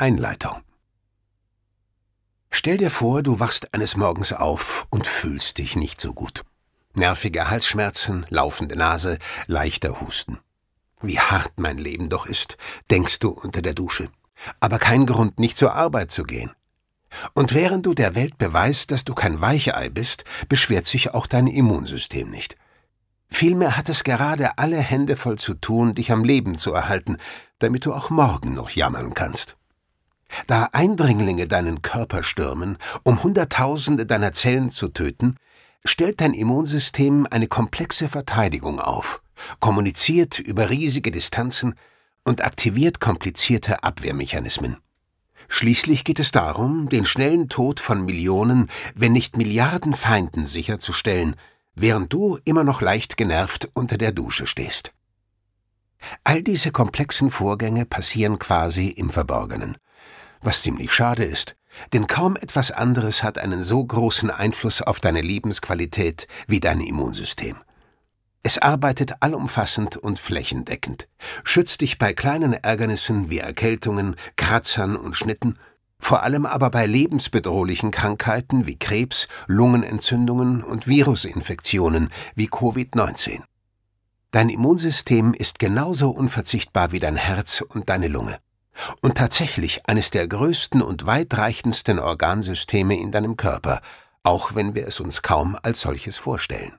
Einleitung Stell dir vor, du wachst eines Morgens auf und fühlst dich nicht so gut. Nervige Halsschmerzen, laufende Nase, leichter Husten. Wie hart mein Leben doch ist, denkst du unter der Dusche. Aber kein Grund, nicht zur Arbeit zu gehen. Und während du der Welt beweist, dass du kein Weichei bist, beschwert sich auch dein Immunsystem nicht. Vielmehr hat es gerade alle Hände voll zu tun, dich am Leben zu erhalten, damit du auch morgen noch jammern kannst. Da Eindringlinge deinen Körper stürmen, um Hunderttausende deiner Zellen zu töten, stellt dein Immunsystem eine komplexe Verteidigung auf, kommuniziert über riesige Distanzen und aktiviert komplizierte Abwehrmechanismen. Schließlich geht es darum, den schnellen Tod von Millionen, wenn nicht Milliarden Feinden sicherzustellen, während du immer noch leicht genervt unter der Dusche stehst. All diese komplexen Vorgänge passieren quasi im Verborgenen, was ziemlich schade ist, denn kaum etwas anderes hat einen so großen Einfluss auf deine Lebensqualität wie dein Immunsystem. Es arbeitet allumfassend und flächendeckend, schützt dich bei kleinen Ärgernissen wie Erkältungen, Kratzern und Schnitten, vor allem aber bei lebensbedrohlichen Krankheiten wie Krebs, Lungenentzündungen und Virusinfektionen wie Covid-19. Dein Immunsystem ist genauso unverzichtbar wie dein Herz und deine Lunge und tatsächlich eines der größten und weitreichendsten Organsysteme in deinem Körper, auch wenn wir es uns kaum als solches vorstellen.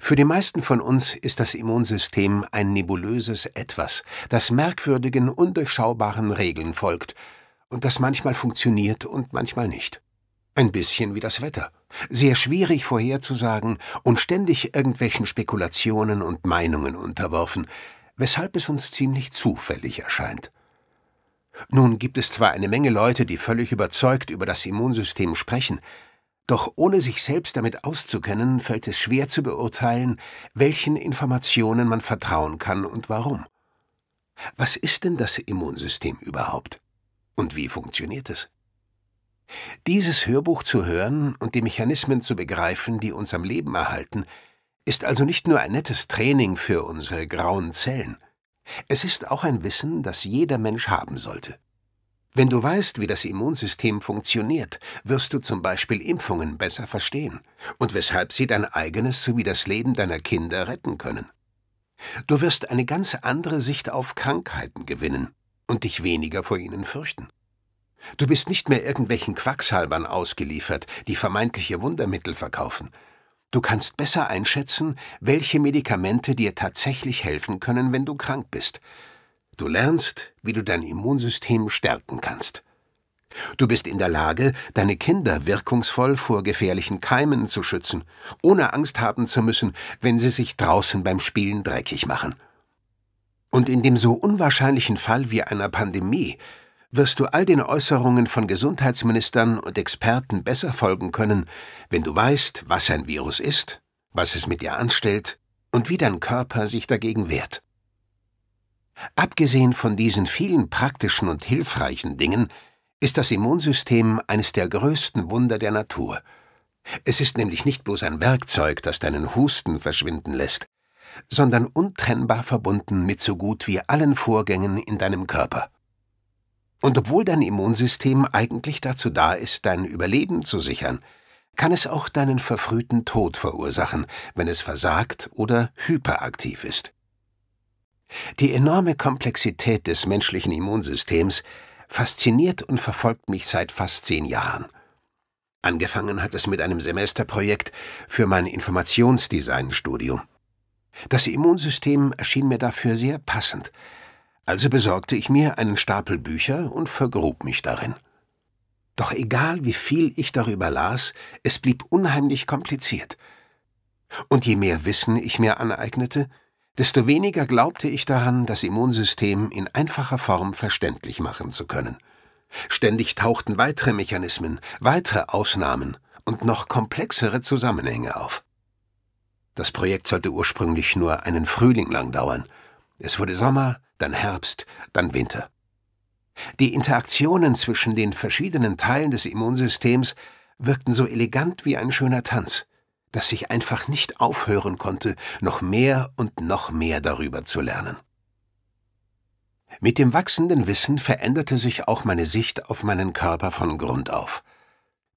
Für die meisten von uns ist das Immunsystem ein nebulöses Etwas, das merkwürdigen, undurchschaubaren Regeln folgt und das manchmal funktioniert und manchmal nicht. Ein bisschen wie das Wetter. Sehr schwierig vorherzusagen und ständig irgendwelchen Spekulationen und Meinungen unterworfen, weshalb es uns ziemlich zufällig erscheint. Nun gibt es zwar eine Menge Leute, die völlig überzeugt über das Immunsystem sprechen, doch ohne sich selbst damit auszukennen, fällt es schwer zu beurteilen, welchen Informationen man vertrauen kann und warum. Was ist denn das Immunsystem überhaupt? Und wie funktioniert es? Dieses Hörbuch zu hören und die Mechanismen zu begreifen, die uns am Leben erhalten, ist also nicht nur ein nettes Training für unsere grauen Zellen. Es ist auch ein Wissen, das jeder Mensch haben sollte. Wenn du weißt, wie das Immunsystem funktioniert, wirst du zum Beispiel Impfungen besser verstehen und weshalb sie dein eigenes sowie das Leben deiner Kinder retten können. Du wirst eine ganz andere Sicht auf Krankheiten gewinnen und dich weniger vor ihnen fürchten. Du bist nicht mehr irgendwelchen Quacksalbern ausgeliefert, die vermeintliche Wundermittel verkaufen – Du kannst besser einschätzen, welche Medikamente dir tatsächlich helfen können, wenn du krank bist. Du lernst, wie du dein Immunsystem stärken kannst. Du bist in der Lage, deine Kinder wirkungsvoll vor gefährlichen Keimen zu schützen, ohne Angst haben zu müssen, wenn sie sich draußen beim Spielen dreckig machen. Und in dem so unwahrscheinlichen Fall wie einer Pandemie wirst du all den Äußerungen von Gesundheitsministern und Experten besser folgen können, wenn du weißt, was ein Virus ist, was es mit dir anstellt und wie dein Körper sich dagegen wehrt. Abgesehen von diesen vielen praktischen und hilfreichen Dingen ist das Immunsystem eines der größten Wunder der Natur. Es ist nämlich nicht bloß ein Werkzeug, das deinen Husten verschwinden lässt, sondern untrennbar verbunden mit so gut wie allen Vorgängen in deinem Körper. Und obwohl dein Immunsystem eigentlich dazu da ist, dein Überleben zu sichern, kann es auch deinen verfrühten Tod verursachen, wenn es versagt oder hyperaktiv ist. Die enorme Komplexität des menschlichen Immunsystems fasziniert und verfolgt mich seit fast zehn Jahren. Angefangen hat es mit einem Semesterprojekt für mein Informationsdesignstudium. Das Immunsystem erschien mir dafür sehr passend, also besorgte ich mir einen Stapel Bücher und vergrub mich darin. Doch egal wie viel ich darüber las, es blieb unheimlich kompliziert. Und je mehr Wissen ich mir aneignete, desto weniger glaubte ich daran, das Immunsystem in einfacher Form verständlich machen zu können. Ständig tauchten weitere Mechanismen, weitere Ausnahmen und noch komplexere Zusammenhänge auf. Das Projekt sollte ursprünglich nur einen Frühling lang dauern – es wurde Sommer, dann Herbst, dann Winter. Die Interaktionen zwischen den verschiedenen Teilen des Immunsystems wirkten so elegant wie ein schöner Tanz, dass ich einfach nicht aufhören konnte, noch mehr und noch mehr darüber zu lernen. Mit dem wachsenden Wissen veränderte sich auch meine Sicht auf meinen Körper von Grund auf.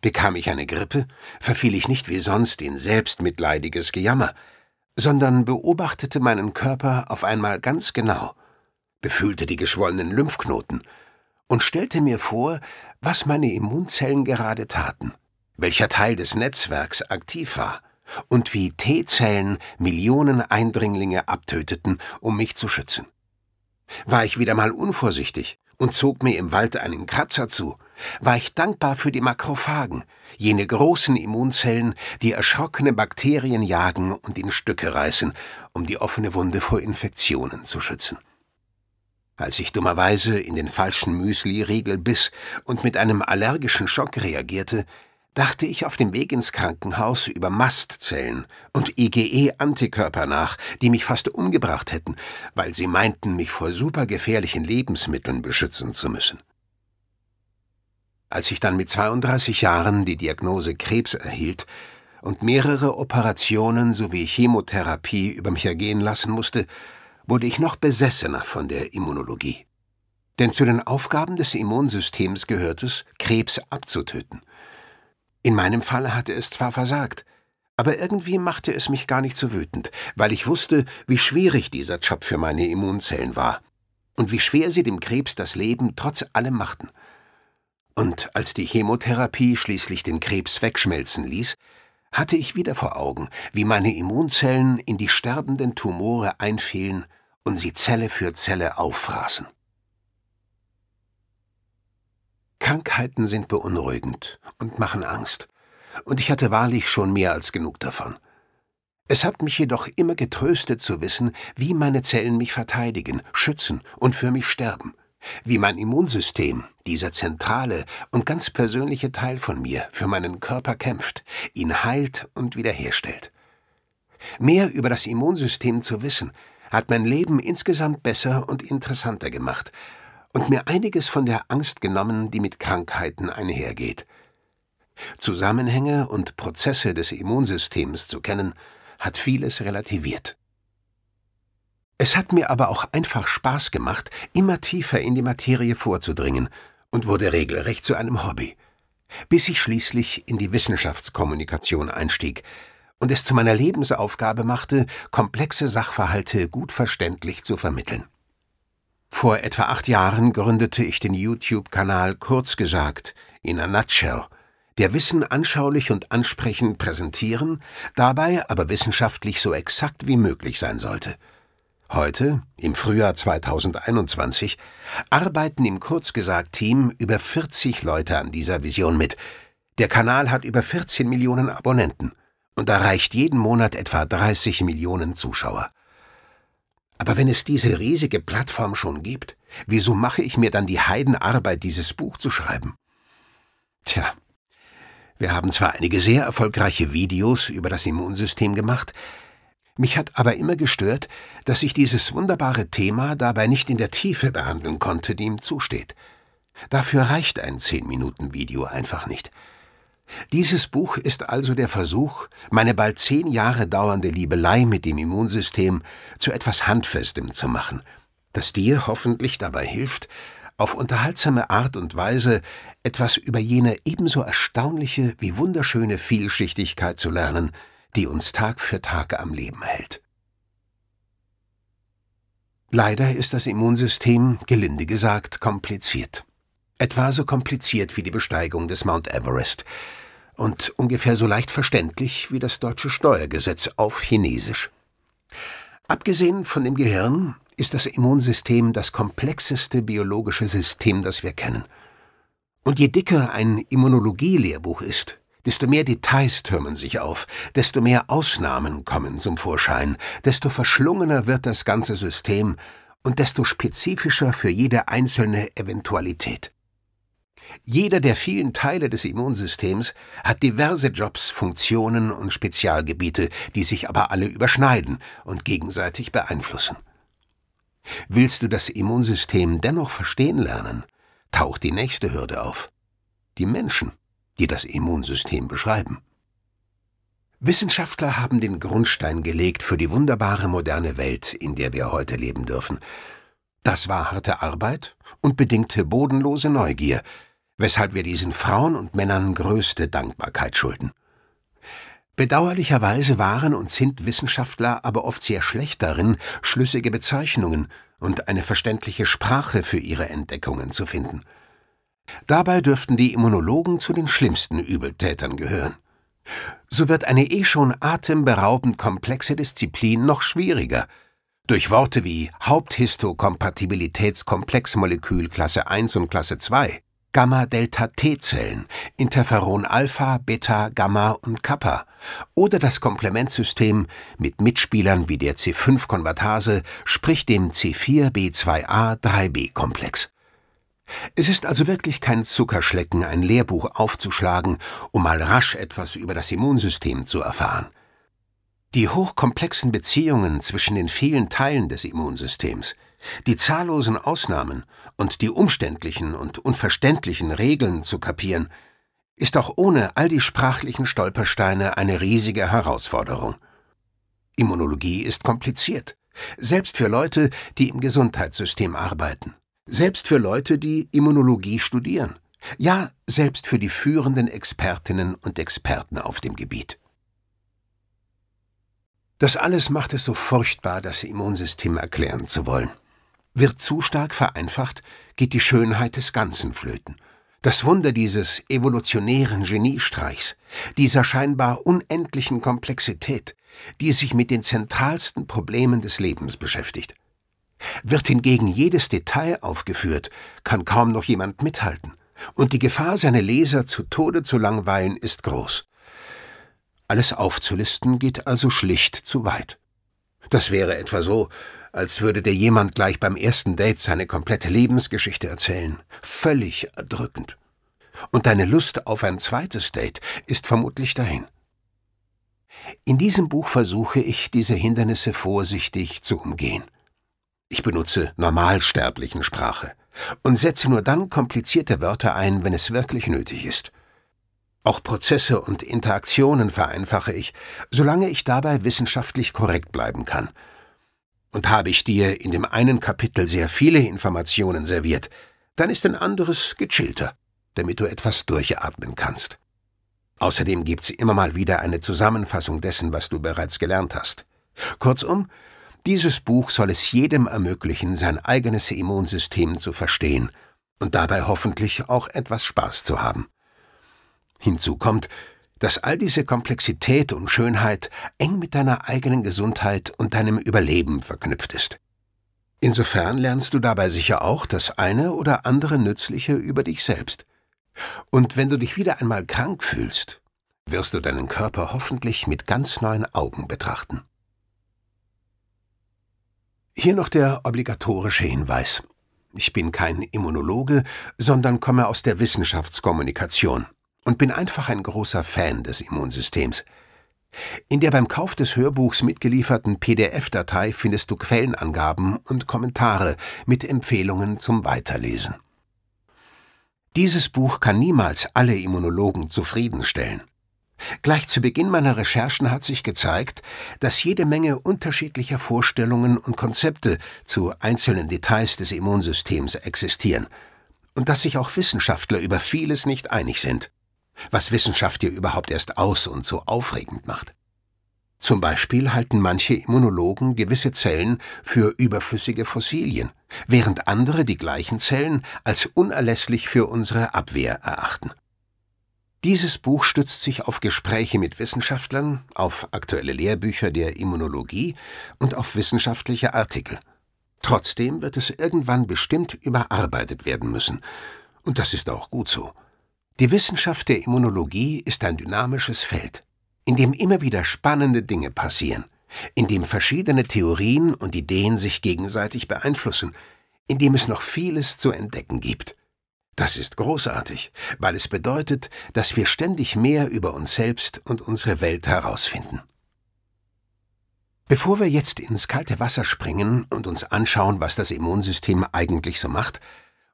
Bekam ich eine Grippe, verfiel ich nicht wie sonst in selbstmitleidiges Gejammer, sondern beobachtete meinen Körper auf einmal ganz genau, befühlte die geschwollenen Lymphknoten und stellte mir vor, was meine Immunzellen gerade taten, welcher Teil des Netzwerks aktiv war und wie T-Zellen Millionen Eindringlinge abtöteten, um mich zu schützen. War ich wieder mal unvorsichtig und zog mir im Wald einen Kratzer zu, war ich dankbar für die Makrophagen – jene großen Immunzellen, die erschrockene Bakterien jagen und in Stücke reißen, um die offene Wunde vor Infektionen zu schützen. Als ich dummerweise in den falschen Müsli-Riegel biss und mit einem allergischen Schock reagierte, dachte ich auf dem Weg ins Krankenhaus über Mastzellen und IgE-Antikörper nach, die mich fast umgebracht hätten, weil sie meinten, mich vor supergefährlichen Lebensmitteln beschützen zu müssen. Als ich dann mit 32 Jahren die Diagnose Krebs erhielt und mehrere Operationen sowie Chemotherapie über mich ergehen lassen musste, wurde ich noch besessener von der Immunologie. Denn zu den Aufgaben des Immunsystems gehört es, Krebs abzutöten. In meinem Fall hatte es zwar versagt, aber irgendwie machte es mich gar nicht so wütend, weil ich wusste, wie schwierig dieser Job für meine Immunzellen war und wie schwer sie dem Krebs das Leben trotz allem machten. Und als die Chemotherapie schließlich den Krebs wegschmelzen ließ, hatte ich wieder vor Augen, wie meine Immunzellen in die sterbenden Tumore einfielen und sie Zelle für Zelle auffraßen. Krankheiten sind beunruhigend und machen Angst, und ich hatte wahrlich schon mehr als genug davon. Es hat mich jedoch immer getröstet zu wissen, wie meine Zellen mich verteidigen, schützen und für mich sterben – wie mein Immunsystem, dieser zentrale und ganz persönliche Teil von mir, für meinen Körper kämpft, ihn heilt und wiederherstellt. Mehr über das Immunsystem zu wissen, hat mein Leben insgesamt besser und interessanter gemacht und mir einiges von der Angst genommen, die mit Krankheiten einhergeht. Zusammenhänge und Prozesse des Immunsystems zu kennen, hat vieles relativiert. Es hat mir aber auch einfach Spaß gemacht, immer tiefer in die Materie vorzudringen und wurde regelrecht zu einem Hobby, bis ich schließlich in die Wissenschaftskommunikation einstieg und es zu meiner Lebensaufgabe machte, komplexe Sachverhalte gut verständlich zu vermitteln. Vor etwa acht Jahren gründete ich den YouTube-Kanal Kurz gesagt, in a nutshell, der Wissen anschaulich und ansprechend präsentieren, dabei aber wissenschaftlich so exakt wie möglich sein sollte – Heute, im Frühjahr 2021, arbeiten im Kurzgesagt-Team über 40 Leute an dieser Vision mit. Der Kanal hat über 14 Millionen Abonnenten und erreicht jeden Monat etwa 30 Millionen Zuschauer. Aber wenn es diese riesige Plattform schon gibt, wieso mache ich mir dann die Heidenarbeit, dieses Buch zu schreiben? Tja, wir haben zwar einige sehr erfolgreiche Videos über das Immunsystem gemacht, mich hat aber immer gestört, dass ich dieses wunderbare Thema dabei nicht in der Tiefe behandeln konnte, die ihm zusteht. Dafür reicht ein 10-Minuten-Video einfach nicht. Dieses Buch ist also der Versuch, meine bald zehn Jahre dauernde Liebelei mit dem Immunsystem zu etwas Handfestem zu machen, das dir hoffentlich dabei hilft, auf unterhaltsame Art und Weise etwas über jene ebenso erstaunliche wie wunderschöne Vielschichtigkeit zu lernen, die uns Tag für Tag am Leben hält. Leider ist das Immunsystem, gelinde gesagt, kompliziert. Etwa so kompliziert wie die Besteigung des Mount Everest und ungefähr so leicht verständlich wie das deutsche Steuergesetz auf Chinesisch. Abgesehen von dem Gehirn ist das Immunsystem das komplexeste biologische System, das wir kennen. Und je dicker ein Immunologie-Lehrbuch ist, Desto mehr Details türmen sich auf, desto mehr Ausnahmen kommen zum Vorschein, desto verschlungener wird das ganze System und desto spezifischer für jede einzelne Eventualität. Jeder der vielen Teile des Immunsystems hat diverse Jobs, Funktionen und Spezialgebiete, die sich aber alle überschneiden und gegenseitig beeinflussen. Willst du das Immunsystem dennoch verstehen lernen, taucht die nächste Hürde auf. Die Menschen die das Immunsystem beschreiben. Wissenschaftler haben den Grundstein gelegt für die wunderbare moderne Welt, in der wir heute leben dürfen. Das war harte Arbeit und bedingte bodenlose Neugier, weshalb wir diesen Frauen und Männern größte Dankbarkeit schulden. Bedauerlicherweise waren und sind Wissenschaftler aber oft sehr schlecht darin, schlüssige Bezeichnungen und eine verständliche Sprache für ihre Entdeckungen zu finden – Dabei dürften die Immunologen zu den schlimmsten Übeltätern gehören. So wird eine eh schon atemberaubend komplexe Disziplin noch schwieriger. Durch Worte wie Haupthistokompatibilitätskomplexmolekül Klasse 1 und Klasse 2, Gamma-Delta-T-Zellen, Interferon Alpha, Beta, Gamma und Kappa oder das Komplementsystem mit Mitspielern wie der C5-Konvertase spricht dem C4B2A3B-Komplex. Es ist also wirklich kein Zuckerschlecken, ein Lehrbuch aufzuschlagen, um mal rasch etwas über das Immunsystem zu erfahren. Die hochkomplexen Beziehungen zwischen den vielen Teilen des Immunsystems, die zahllosen Ausnahmen und die umständlichen und unverständlichen Regeln zu kapieren, ist auch ohne all die sprachlichen Stolpersteine eine riesige Herausforderung. Immunologie ist kompliziert, selbst für Leute, die im Gesundheitssystem arbeiten. Selbst für Leute, die Immunologie studieren. Ja, selbst für die führenden Expertinnen und Experten auf dem Gebiet. Das alles macht es so furchtbar, das Immunsystem erklären zu wollen. Wird zu stark vereinfacht, geht die Schönheit des Ganzen flöten. Das Wunder dieses evolutionären Geniestreichs, dieser scheinbar unendlichen Komplexität, die sich mit den zentralsten Problemen des Lebens beschäftigt. Wird hingegen jedes Detail aufgeführt, kann kaum noch jemand mithalten, und die Gefahr, seine Leser zu Tode zu langweilen, ist groß. Alles aufzulisten geht also schlicht zu weit. Das wäre etwa so, als würde dir jemand gleich beim ersten Date seine komplette Lebensgeschichte erzählen. Völlig erdrückend. Und deine Lust auf ein zweites Date ist vermutlich dahin. In diesem Buch versuche ich, diese Hindernisse vorsichtig zu umgehen ich benutze normalsterblichen Sprache und setze nur dann komplizierte Wörter ein, wenn es wirklich nötig ist. Auch Prozesse und Interaktionen vereinfache ich, solange ich dabei wissenschaftlich korrekt bleiben kann. Und habe ich dir in dem einen Kapitel sehr viele Informationen serviert, dann ist ein anderes gechillter, damit du etwas durchatmen kannst. Außerdem gibt's immer mal wieder eine Zusammenfassung dessen, was du bereits gelernt hast. Kurzum, dieses Buch soll es jedem ermöglichen, sein eigenes Immunsystem zu verstehen und dabei hoffentlich auch etwas Spaß zu haben. Hinzu kommt, dass all diese Komplexität und Schönheit eng mit deiner eigenen Gesundheit und deinem Überleben verknüpft ist. Insofern lernst du dabei sicher auch das eine oder andere Nützliche über dich selbst. Und wenn du dich wieder einmal krank fühlst, wirst du deinen Körper hoffentlich mit ganz neuen Augen betrachten. Hier noch der obligatorische Hinweis. Ich bin kein Immunologe, sondern komme aus der Wissenschaftskommunikation und bin einfach ein großer Fan des Immunsystems. In der beim Kauf des Hörbuchs mitgelieferten PDF-Datei findest du Quellenangaben und Kommentare mit Empfehlungen zum Weiterlesen. Dieses Buch kann niemals alle Immunologen zufriedenstellen. Gleich zu Beginn meiner Recherchen hat sich gezeigt, dass jede Menge unterschiedlicher Vorstellungen und Konzepte zu einzelnen Details des Immunsystems existieren und dass sich auch Wissenschaftler über vieles nicht einig sind, was Wissenschaft hier überhaupt erst aus und so aufregend macht. Zum Beispiel halten manche Immunologen gewisse Zellen für überflüssige Fossilien, während andere die gleichen Zellen als unerlässlich für unsere Abwehr erachten. Dieses Buch stützt sich auf Gespräche mit Wissenschaftlern, auf aktuelle Lehrbücher der Immunologie und auf wissenschaftliche Artikel. Trotzdem wird es irgendwann bestimmt überarbeitet werden müssen. Und das ist auch gut so. Die Wissenschaft der Immunologie ist ein dynamisches Feld, in dem immer wieder spannende Dinge passieren, in dem verschiedene Theorien und Ideen sich gegenseitig beeinflussen, in dem es noch vieles zu entdecken gibt. Das ist großartig, weil es bedeutet, dass wir ständig mehr über uns selbst und unsere Welt herausfinden. Bevor wir jetzt ins kalte Wasser springen und uns anschauen, was das Immunsystem eigentlich so macht,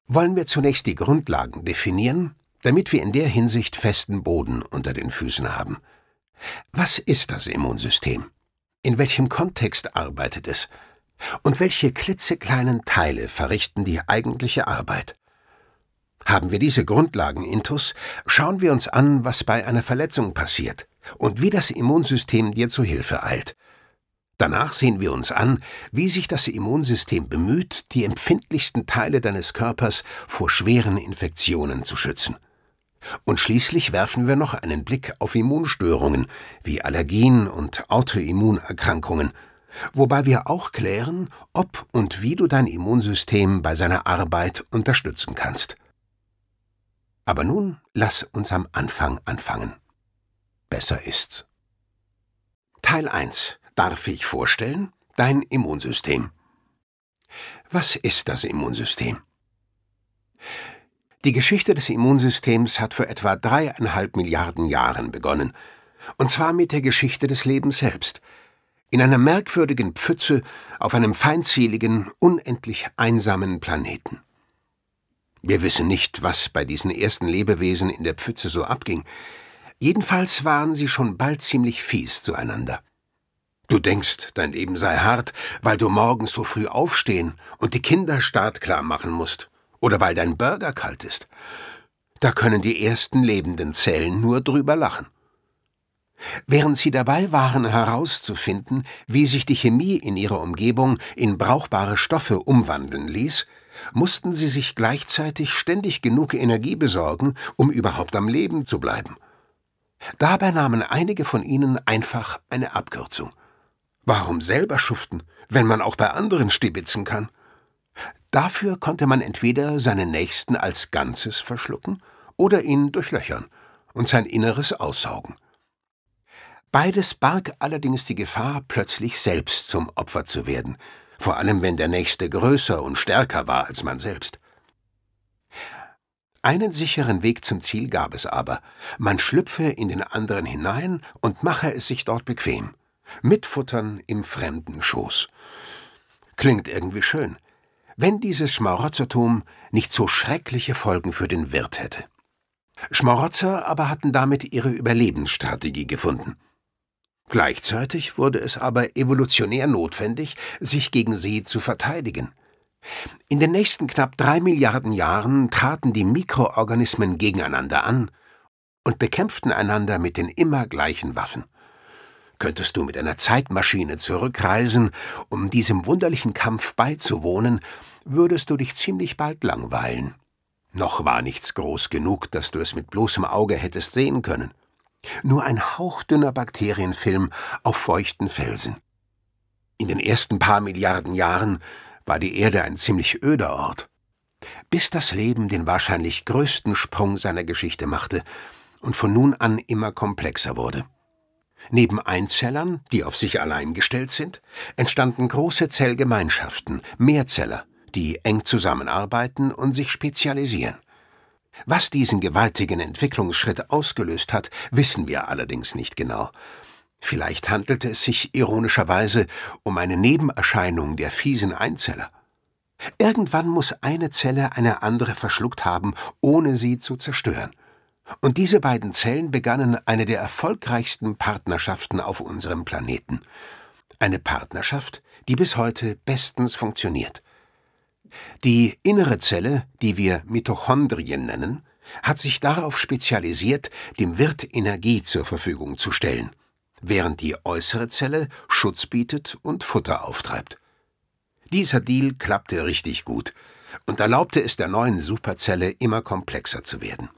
wollen wir zunächst die Grundlagen definieren, damit wir in der Hinsicht festen Boden unter den Füßen haben. Was ist das Immunsystem? In welchem Kontext arbeitet es? Und welche klitzekleinen Teile verrichten die eigentliche Arbeit? Haben wir diese Grundlagen intus, schauen wir uns an, was bei einer Verletzung passiert und wie das Immunsystem dir zu Hilfe eilt. Danach sehen wir uns an, wie sich das Immunsystem bemüht, die empfindlichsten Teile deines Körpers vor schweren Infektionen zu schützen. Und schließlich werfen wir noch einen Blick auf Immunstörungen wie Allergien und Autoimmunerkrankungen, wobei wir auch klären, ob und wie du dein Immunsystem bei seiner Arbeit unterstützen kannst. Aber nun lass uns am Anfang anfangen. Besser ist's. Teil 1. Darf ich vorstellen? Dein Immunsystem. Was ist das Immunsystem? Die Geschichte des Immunsystems hat vor etwa dreieinhalb Milliarden Jahren begonnen, und zwar mit der Geschichte des Lebens selbst. In einer merkwürdigen Pfütze auf einem feindseligen, unendlich einsamen Planeten. Wir wissen nicht, was bei diesen ersten Lebewesen in der Pfütze so abging. Jedenfalls waren sie schon bald ziemlich fies zueinander. Du denkst, dein Leben sei hart, weil du morgens so früh aufstehen und die Kinder startklar machen musst. Oder weil dein Burger kalt ist. Da können die ersten lebenden Zellen nur drüber lachen. Während sie dabei waren, herauszufinden, wie sich die Chemie in ihrer Umgebung in brauchbare Stoffe umwandeln ließ, mussten sie sich gleichzeitig ständig genug Energie besorgen, um überhaupt am Leben zu bleiben. Dabei nahmen einige von ihnen einfach eine Abkürzung. Warum selber schuften, wenn man auch bei anderen stibitzen kann? Dafür konnte man entweder seinen Nächsten als Ganzes verschlucken oder ihn durchlöchern und sein Inneres aussaugen. Beides barg allerdings die Gefahr, plötzlich selbst zum Opfer zu werden – vor allem wenn der nächste größer und stärker war als man selbst. Einen sicheren Weg zum Ziel gab es aber. Man schlüpfe in den anderen hinein und mache es sich dort bequem. Mitfuttern im fremden Schoß. Klingt irgendwie schön. Wenn dieses Schmarotzertum nicht so schreckliche Folgen für den Wirt hätte. Schmarotzer aber hatten damit ihre Überlebensstrategie gefunden. Gleichzeitig wurde es aber evolutionär notwendig, sich gegen sie zu verteidigen. In den nächsten knapp drei Milliarden Jahren traten die Mikroorganismen gegeneinander an und bekämpften einander mit den immer gleichen Waffen. Könntest du mit einer Zeitmaschine zurückreisen, um diesem wunderlichen Kampf beizuwohnen, würdest du dich ziemlich bald langweilen. Noch war nichts groß genug, dass du es mit bloßem Auge hättest sehen können. Nur ein hauchdünner Bakterienfilm auf feuchten Felsen. In den ersten paar Milliarden Jahren war die Erde ein ziemlich öder Ort. Bis das Leben den wahrscheinlich größten Sprung seiner Geschichte machte und von nun an immer komplexer wurde. Neben Einzellern, die auf sich allein gestellt sind, entstanden große Zellgemeinschaften, Mehrzeller, die eng zusammenarbeiten und sich spezialisieren. Was diesen gewaltigen Entwicklungsschritt ausgelöst hat, wissen wir allerdings nicht genau. Vielleicht handelte es sich ironischerweise um eine Nebenerscheinung der fiesen Einzeller. Irgendwann muss eine Zelle eine andere verschluckt haben, ohne sie zu zerstören. Und diese beiden Zellen begannen eine der erfolgreichsten Partnerschaften auf unserem Planeten. Eine Partnerschaft, die bis heute bestens funktioniert. Die innere Zelle, die wir Mitochondrien nennen, hat sich darauf spezialisiert, dem Wirt Energie zur Verfügung zu stellen, während die äußere Zelle Schutz bietet und Futter auftreibt. Dieser Deal klappte richtig gut und erlaubte es der neuen Superzelle immer komplexer zu werden.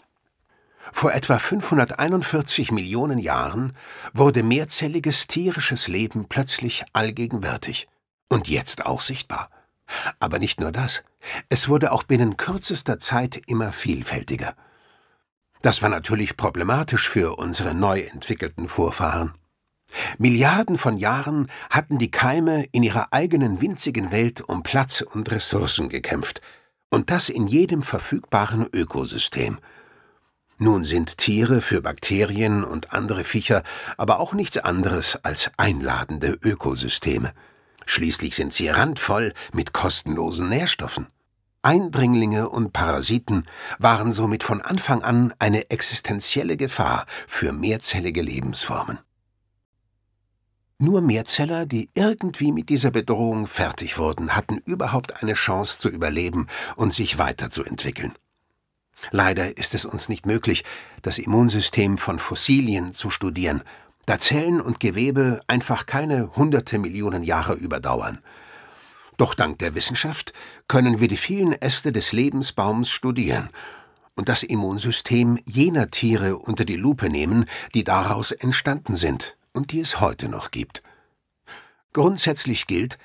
Vor etwa 541 Millionen Jahren wurde mehrzelliges tierisches Leben plötzlich allgegenwärtig und jetzt auch sichtbar. Aber nicht nur das, es wurde auch binnen kürzester Zeit immer vielfältiger. Das war natürlich problematisch für unsere neu entwickelten Vorfahren. Milliarden von Jahren hatten die Keime in ihrer eigenen winzigen Welt um Platz und Ressourcen gekämpft, und das in jedem verfügbaren Ökosystem. Nun sind Tiere für Bakterien und andere Viecher aber auch nichts anderes als einladende Ökosysteme. Schließlich sind sie randvoll mit kostenlosen Nährstoffen. Eindringlinge und Parasiten waren somit von Anfang an eine existenzielle Gefahr für mehrzellige Lebensformen. Nur Mehrzeller, die irgendwie mit dieser Bedrohung fertig wurden, hatten überhaupt eine Chance zu überleben und sich weiterzuentwickeln. Leider ist es uns nicht möglich, das Immunsystem von Fossilien zu studieren da Zellen und Gewebe einfach keine hunderte Millionen Jahre überdauern. Doch dank der Wissenschaft können wir die vielen Äste des Lebensbaums studieren und das Immunsystem jener Tiere unter die Lupe nehmen, die daraus entstanden sind und die es heute noch gibt. Grundsätzlich gilt,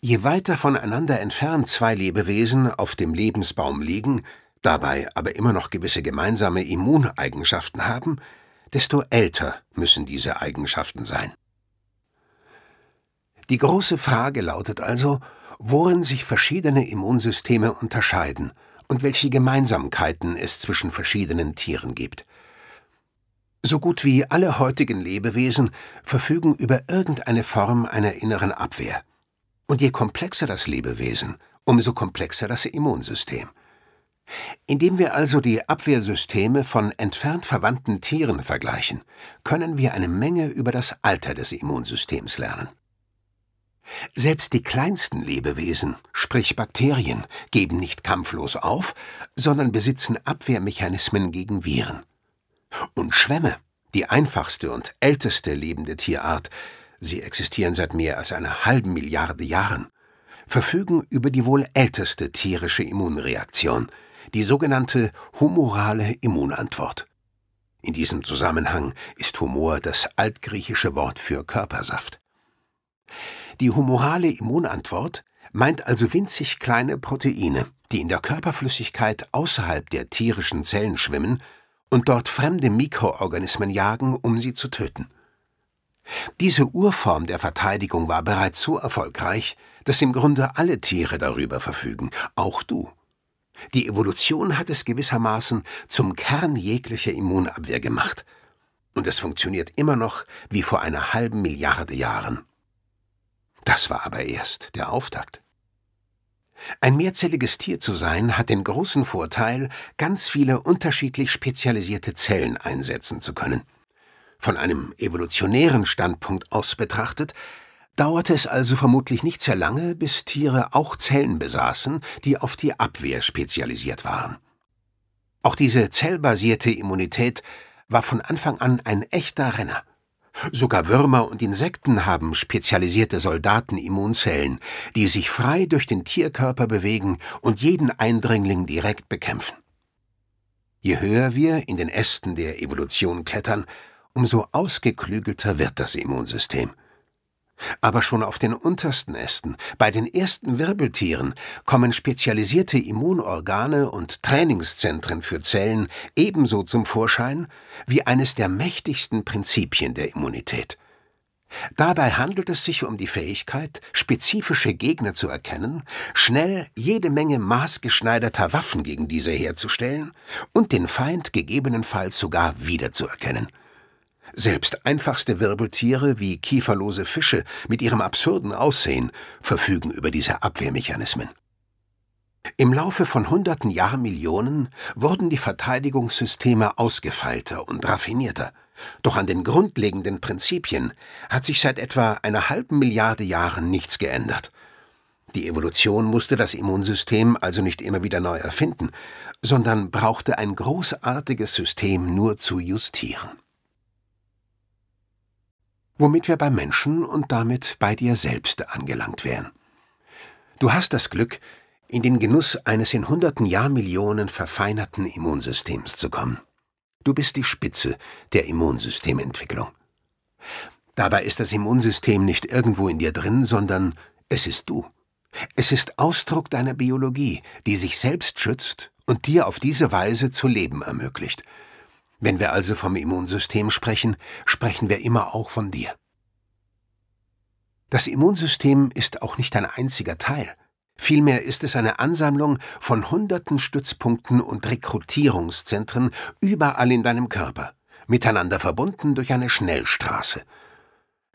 je weiter voneinander entfernt zwei Lebewesen auf dem Lebensbaum liegen, dabei aber immer noch gewisse gemeinsame Immuneigenschaften haben, desto älter müssen diese Eigenschaften sein. Die große Frage lautet also, worin sich verschiedene Immunsysteme unterscheiden und welche Gemeinsamkeiten es zwischen verschiedenen Tieren gibt. So gut wie alle heutigen Lebewesen verfügen über irgendeine Form einer inneren Abwehr. Und je komplexer das Lebewesen, umso komplexer das Immunsystem. Indem wir also die Abwehrsysteme von entfernt verwandten Tieren vergleichen, können wir eine Menge über das Alter des Immunsystems lernen. Selbst die kleinsten Lebewesen, sprich Bakterien, geben nicht kampflos auf, sondern besitzen Abwehrmechanismen gegen Viren. Und Schwämme, die einfachste und älteste lebende Tierart, sie existieren seit mehr als einer halben Milliarde Jahren, verfügen über die wohl älteste tierische Immunreaktion – die sogenannte humorale Immunantwort. In diesem Zusammenhang ist Humor das altgriechische Wort für Körpersaft. Die humorale Immunantwort meint also winzig kleine Proteine, die in der Körperflüssigkeit außerhalb der tierischen Zellen schwimmen und dort fremde Mikroorganismen jagen, um sie zu töten. Diese Urform der Verteidigung war bereits so erfolgreich, dass im Grunde alle Tiere darüber verfügen, auch du. Die Evolution hat es gewissermaßen zum Kern jeglicher Immunabwehr gemacht. Und es funktioniert immer noch wie vor einer halben Milliarde Jahren. Das war aber erst der Auftakt. Ein mehrzelliges Tier zu sein hat den großen Vorteil, ganz viele unterschiedlich spezialisierte Zellen einsetzen zu können. Von einem evolutionären Standpunkt aus betrachtet dauerte es also vermutlich nicht sehr lange, bis Tiere auch Zellen besaßen, die auf die Abwehr spezialisiert waren. Auch diese zellbasierte Immunität war von Anfang an ein echter Renner. Sogar Würmer und Insekten haben spezialisierte Soldatenimmunzellen, die sich frei durch den Tierkörper bewegen und jeden Eindringling direkt bekämpfen. Je höher wir in den Ästen der Evolution klettern, umso ausgeklügelter wird das Immunsystem – aber schon auf den untersten Ästen, bei den ersten Wirbeltieren, kommen spezialisierte Immunorgane und Trainingszentren für Zellen ebenso zum Vorschein wie eines der mächtigsten Prinzipien der Immunität. Dabei handelt es sich um die Fähigkeit, spezifische Gegner zu erkennen, schnell jede Menge maßgeschneiderter Waffen gegen diese herzustellen und den Feind gegebenenfalls sogar wiederzuerkennen – selbst einfachste Wirbeltiere wie kieferlose Fische mit ihrem absurden Aussehen verfügen über diese Abwehrmechanismen. Im Laufe von hunderten Jahrmillionen wurden die Verteidigungssysteme ausgefeilter und raffinierter. Doch an den grundlegenden Prinzipien hat sich seit etwa einer halben Milliarde Jahren nichts geändert. Die Evolution musste das Immunsystem also nicht immer wieder neu erfinden, sondern brauchte ein großartiges System nur zu justieren womit wir beim Menschen und damit bei dir selbst angelangt wären. Du hast das Glück, in den Genuss eines in hunderten Jahrmillionen verfeinerten Immunsystems zu kommen. Du bist die Spitze der Immunsystementwicklung. Dabei ist das Immunsystem nicht irgendwo in dir drin, sondern es ist du. Es ist Ausdruck deiner Biologie, die sich selbst schützt und dir auf diese Weise zu leben ermöglicht – wenn wir also vom Immunsystem sprechen, sprechen wir immer auch von dir. Das Immunsystem ist auch nicht ein einziger Teil. Vielmehr ist es eine Ansammlung von hunderten Stützpunkten und Rekrutierungszentren überall in deinem Körper, miteinander verbunden durch eine Schnellstraße.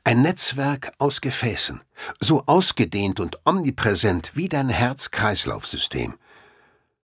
Ein Netzwerk aus Gefäßen, so ausgedehnt und omnipräsent wie dein Herz-Kreislauf-System –